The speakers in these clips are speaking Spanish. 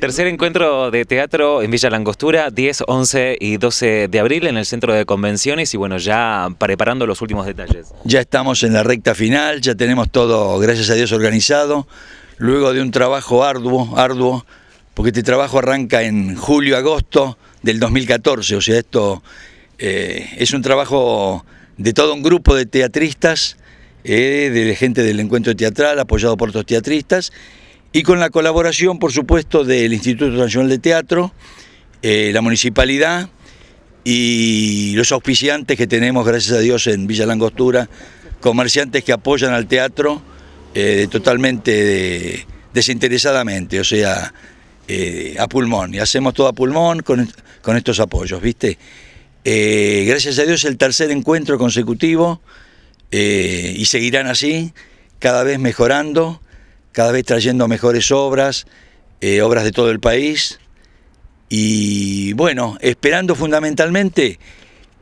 Tercer encuentro de teatro en Villa Langostura, 10, 11 y 12 de abril en el Centro de Convenciones y bueno, ya preparando los últimos detalles. Ya estamos en la recta final, ya tenemos todo, gracias a Dios, organizado. Luego de un trabajo arduo, arduo, porque este trabajo arranca en julio-agosto del 2014, o sea, esto eh, es un trabajo de todo un grupo de teatristas, eh, de gente del encuentro teatral, apoyado por otros teatristas, y con la colaboración, por supuesto, del Instituto Nacional de Teatro, eh, la municipalidad y los auspiciantes que tenemos, gracias a Dios, en Villa Langostura, comerciantes que apoyan al teatro eh, totalmente desinteresadamente, o sea, eh, a pulmón, y hacemos todo a pulmón con, con estos apoyos, ¿viste? gracias a Dios el tercer encuentro consecutivo y seguirán así, cada vez mejorando cada vez trayendo mejores obras, eh, obras de todo el país. Y bueno, esperando fundamentalmente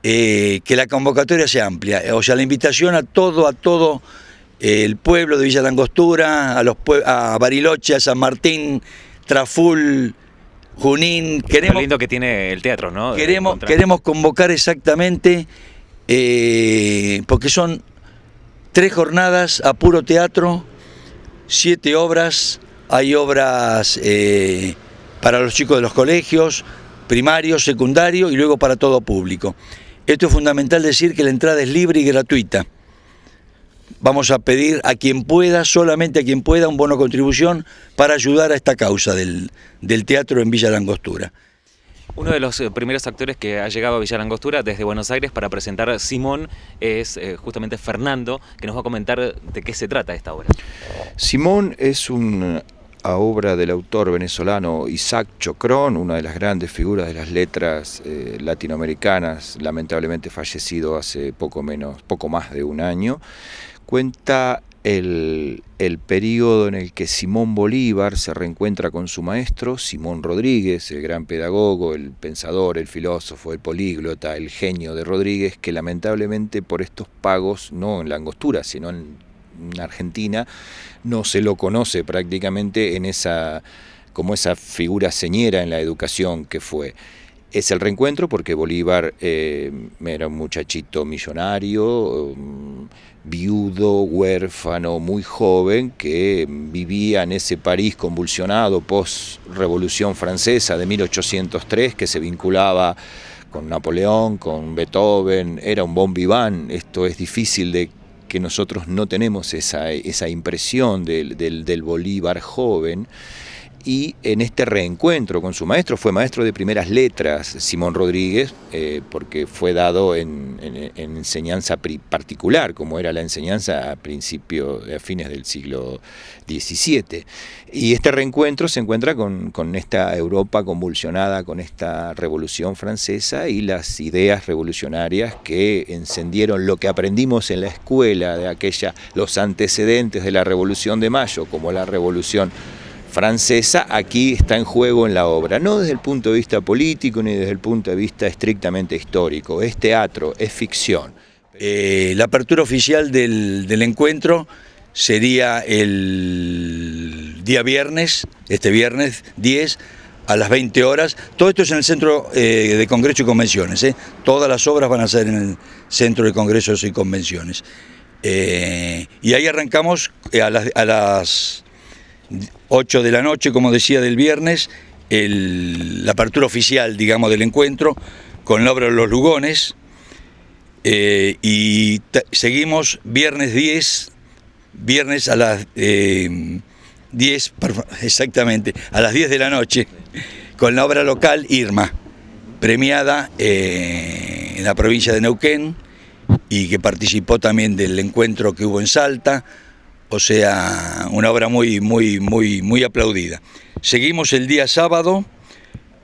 eh, que la convocatoria sea amplia, eh, o sea, la invitación a todo, a todo el pueblo de Villa Langostura, a, los a Bariloche, a San Martín, Traful, Junín. Queremos, Qué lindo que tiene el teatro, ¿no? Queremos, queremos convocar exactamente, porque son tres jornadas a puro teatro siete obras, hay obras eh, para los chicos de los colegios, primario, secundario y luego para todo público. Esto es fundamental decir que la entrada es libre y gratuita. Vamos a pedir a quien pueda, solamente a quien pueda, un bono contribución para ayudar a esta causa del, del teatro en Villa Langostura. Uno de los eh, primeros actores que ha llegado a Villarangostura desde Buenos Aires para presentar Simón es eh, justamente Fernando, que nos va a comentar de qué se trata esta obra. Simón es una obra del autor venezolano Isaac Chocrón, una de las grandes figuras de las letras eh, latinoamericanas, lamentablemente fallecido hace poco menos, poco más de un año. Cuenta el, periodo en el que Simón Bolívar se reencuentra con su maestro, Simón Rodríguez, el gran pedagogo, el pensador, el filósofo, el políglota, el genio de Rodríguez, que lamentablemente por estos pagos, no en la angostura, sino en, Argentina, no se lo conoce prácticamente en esa, como esa figura señera en la educación que fue es el reencuentro porque Bolívar eh, era un muchachito millonario, mm, viudo, huérfano, muy joven, que vivía en ese París convulsionado post-revolución francesa de 1803, que se vinculaba con Napoleón, con Beethoven, era un bon vivant, esto es difícil de que nosotros no tenemos esa, esa impresión del, del, del Bolívar joven y en este reencuentro con su maestro, fue maestro de primeras letras, Simón Rodríguez, eh, porque fue dado en, enseñanza particular, como era la enseñanza a principios, a fines del siglo XVII. Y este reencuentro se encuentra con, con esta Europa convulsionada, con esta revolución francesa y las ideas revolucionarias que encendieron lo que aprendimos en la escuela de aquella, los antecedentes de la Revolución de Mayo, como la Revolución francesa, aquí está en juego en la obra, no desde el punto de vista político ni desde el punto de vista estrictamente histórico, es teatro, es ficción. Eh, la apertura oficial del, encuentro sería el día viernes, este viernes 10, a las 20 horas. Todo esto es en el Centro eh, de Congresos y Convenciones. ¿eh? Todas las obras van a ser en el Centro de Congresos y Convenciones. y ahí arrancamos a las 8 de la noche, como decía, del viernes, la apertura oficial, digamos, del encuentro con la obra Los Lugones. Eh, y seguimos viernes 10, viernes a las 10, eh, exactamente, a las 10 de la noche, con la obra local Irma, premiada eh, en la provincia de Neuquén y que participó también del encuentro que hubo en Salta o sea, una obra muy, muy, muy, muy aplaudida. Seguimos el día sábado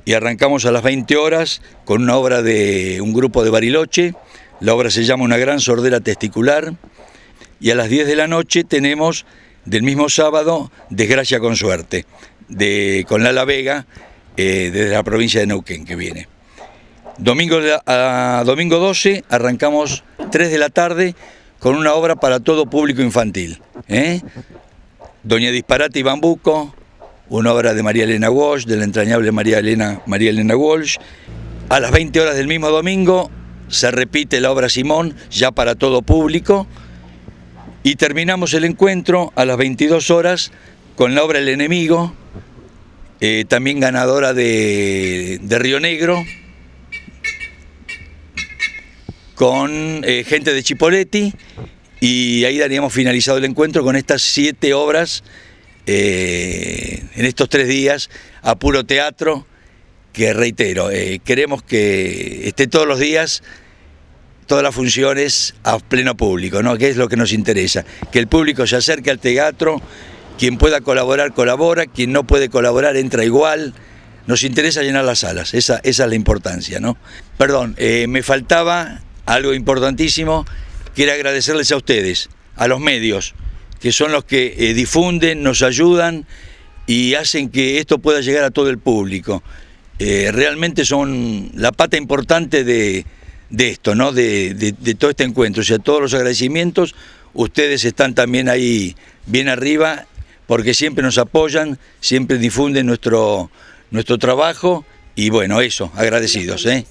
y arrancamos a las 20 horas con una obra de un grupo de Bariloche. La obra se llama Una gran sordera testicular. Y a las 10 de la noche tenemos del mismo sábado Desgracia con suerte, de, con Lala Vega, eh, desde la provincia de Neuquén que viene. Domingo, a, domingo 12 arrancamos 3 de la tarde con una obra para todo público infantil. ¿eh? Doña Disparate y Bambuco, una obra de María Elena Walsh, de la entrañable María Elena, María Elena Walsh. A las 20 horas del mismo domingo se repite la obra Simón, ya para todo público. Y terminamos el encuentro a las 22 horas con la obra El Enemigo, eh, también ganadora de Río Negro con eh, gente de Chipoletti y ahí daríamos finalizado el encuentro con estas siete obras eh, en estos tres días a puro teatro que reitero, eh, queremos que esté todos los días todas las funciones a pleno público, ¿no? que es lo que nos interesa, que el público se acerque al teatro, quien pueda colaborar, colabora, quien no puede colaborar, entra igual, nos interesa llenar las salas, esa, es la importancia. ¿no? Perdón, me faltaba algo importantísimo, quiero agradecerles a ustedes, a los medios, que son los que eh, difunden, nos ayudan y hacen que esto pueda llegar a todo el público. Eh, realmente son la pata importante de, esto, ¿no? De, todo este encuentro. O sea, todos los agradecimientos, ustedes están también ahí bien arriba, porque siempre nos apoyan, siempre difunden nuestro, nuestro trabajo y bueno, eso, agradecidos. ¿eh?